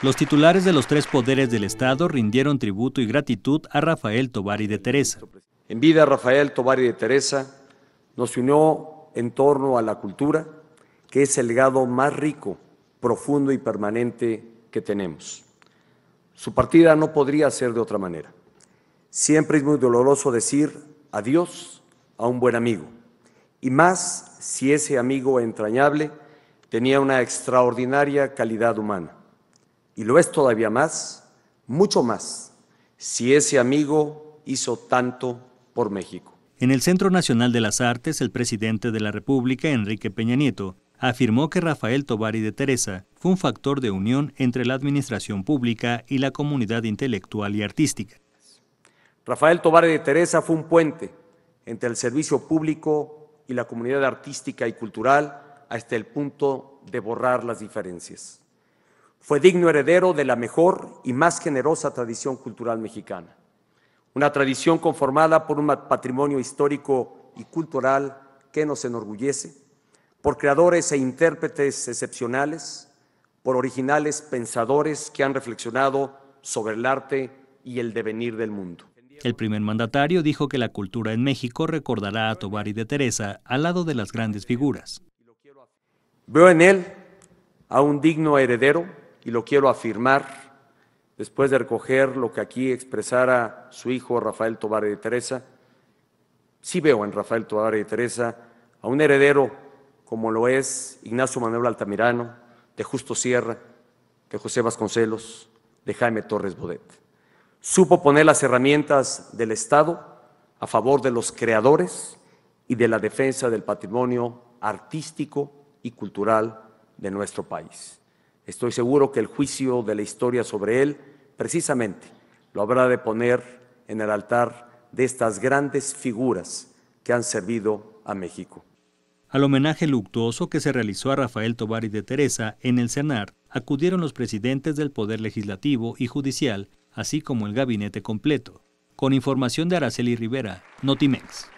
Los titulares de los tres poderes del Estado rindieron tributo y gratitud a Rafael Tobari de Teresa. En vida, Rafael Tobari de Teresa nos unió en torno a la cultura, que es el legado más rico, profundo y permanente que tenemos. Su partida no podría ser de otra manera. Siempre es muy doloroso decir adiós a un buen amigo, y más si ese amigo entrañable tenía una extraordinaria calidad humana y lo es todavía más, mucho más, si ese amigo hizo tanto por México. En el Centro Nacional de las Artes, el presidente de la República, Enrique Peña Nieto, afirmó que Rafael Tobari de Teresa fue un factor de unión entre la administración pública y la comunidad intelectual y artística. Rafael y de Teresa fue un puente entre el servicio público y la comunidad artística y cultural hasta el punto de borrar las diferencias fue digno heredero de la mejor y más generosa tradición cultural mexicana, una tradición conformada por un patrimonio histórico y cultural que nos enorgullece, por creadores e intérpretes excepcionales, por originales pensadores que han reflexionado sobre el arte y el devenir del mundo. El primer mandatario dijo que la cultura en México recordará a Tobar y de Teresa al lado de las grandes figuras. Veo en él a un digno heredero y lo quiero afirmar, después de recoger lo que aquí expresara su hijo Rafael Tobar de Teresa, sí veo en Rafael Tobar de Teresa a un heredero como lo es Ignacio Manuel Altamirano, de Justo Sierra, de José Vasconcelos, de Jaime Torres Bodet. Supo poner las herramientas del Estado a favor de los creadores y de la defensa del patrimonio artístico y cultural de nuestro país. Estoy seguro que el juicio de la historia sobre él, precisamente, lo habrá de poner en el altar de estas grandes figuras que han servido a México. Al homenaje luctuoso que se realizó a Rafael Tobar y de Teresa en el CENAR, acudieron los presidentes del Poder Legislativo y Judicial, así como el gabinete completo. Con información de Araceli Rivera, Notimex.